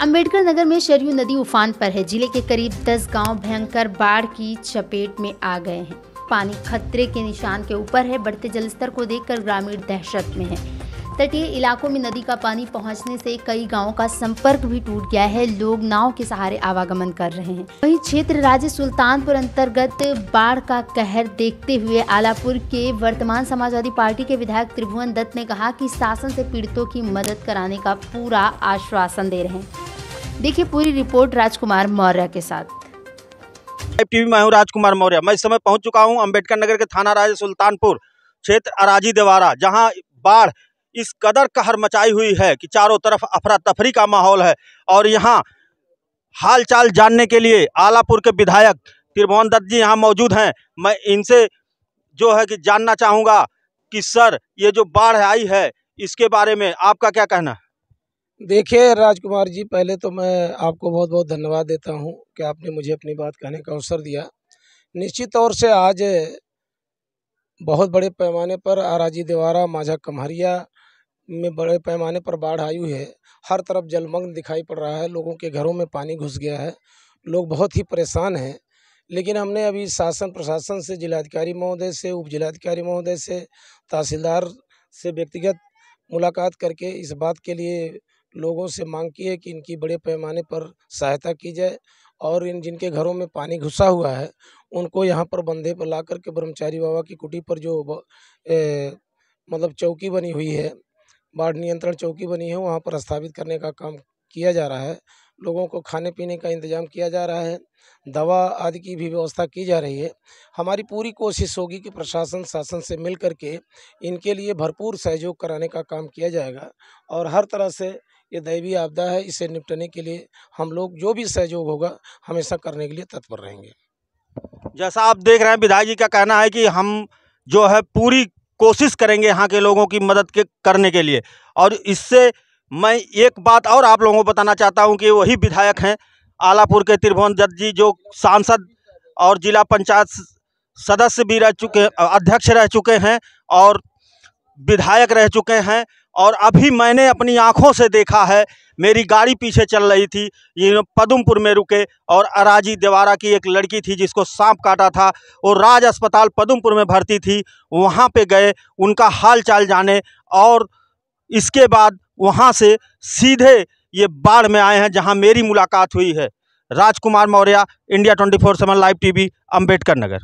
अंबेडकर नगर में शरयू नदी उफान पर है जिले के करीब 10 गांव भयंकर बाढ़ की चपेट में आ गए हैं पानी खतरे के निशान के ऊपर है बढ़ते जलस्तर को देखकर ग्रामीण दहशत में है तटीय इलाकों में नदी का पानी पहुंचने से कई गांवों का संपर्क भी टूट गया है लोग नाव के सहारे आवागमन कर रहे हैं वहीं क्षेत्र राज्य सुल्तानपुर अंतर्गत बाढ़ का कहर देखते हुए आलापुर के वर्तमान समाजवादी पार्टी के विधायक त्रिभुवन दत्त ने कहा कि शासन से पीड़ितों की मदद कराने का पूरा आश्वासन दे रहे हैं देखिए पूरी रिपोर्ट राजकुमार मौर्य के साथ टीवी मैं हूँ राजकुमार मौर्य मैं इस समय पहुंच चुका हूँ अम्बेडकर नगर के थाना राज सुल्तानपुर क्षेत्र अराजी देवारा जहाँ बाढ़ इस कदर कहर मचाई हुई है कि चारों तरफ अफरा तफरी का माहौल है और यहाँ हालचाल जानने के लिए आलापुर के विधायक त्रिभुवन दत्त जी यहाँ मौजूद हैं मैं इनसे जो है कि जानना चाहूँगा कि सर ये जो बाढ़ आई है इसके बारे में आपका क्या कहना है देखिए राजकुमार जी पहले तो मैं आपको बहुत बहुत धन्यवाद देता हूँ कि आपने मुझे अपनी बात कहने का अवसर दिया निश्चित तौर से आज बहुत बड़े पैमाने पर आराजी देवारा माझा कम्हरिया में बड़े पैमाने पर बाढ़ आई है हर तरफ जलमग्न दिखाई पड़ रहा है लोगों के घरों में पानी घुस गया है लोग बहुत ही परेशान हैं लेकिन हमने अभी शासन प्रशासन से जिलाधिकारी महोदय से उप जिलाधिकारी महोदय से तहसीलदार से व्यक्तिगत मुलाकात करके इस बात के लिए लोगों से मांग की है कि इनकी बड़े पैमाने पर सहायता की जाए और इन जिनके घरों में पानी घुसा हुआ है उनको यहाँ पर बंधे पर ला करके ब्रह्मचारी बाबा की कुटी पर जो ए, मतलब चौकी बनी हुई है बाढ़ नियंत्रण चौकी बनी है वहाँ पर स्थापित करने का काम किया जा रहा है लोगों को खाने पीने का इंतजाम किया जा रहा है दवा आदि की भी व्यवस्था की जा रही है हमारी पूरी कोशिश होगी कि प्रशासन शासन से मिल करके इनके लिए भरपूर सहयोग कराने का काम किया जाएगा और हर तरह से ये दैवीय आपदा है इसे निपटने के लिए हम लोग जो भी सहयोग होगा हमेशा करने के लिए तत्पर रहेंगे जैसा आप देख रहे हैं विधायक जी का कहना है कि हम जो है पूरी कोशिश करेंगे यहाँ के लोगों की मदद के करने के लिए और इससे मैं एक बात और आप लोगों को बताना चाहता हूँ कि वही विधायक हैं आलापुर के त्रिभुवन दत्त जी जो सांसद और जिला पंचायत सदस्य भी रह चुके अध्यक्ष रह चुके हैं और विधायक रह चुके हैं और अभी मैंने अपनी आँखों से देखा है मेरी गाड़ी पीछे चल रही थी ये पदमपुर में रुके और अराजी देवारा की एक लड़की थी जिसको सांप काटा था वो राज अस्पताल पदमपुर में भर्ती थी वहाँ पे गए उनका हाल चाल जाने और इसके बाद वहाँ से सीधे ये बाढ़ में आए हैं जहाँ मेरी मुलाकात हुई है Rajkumar Maurya India twenty four seven live T V नगर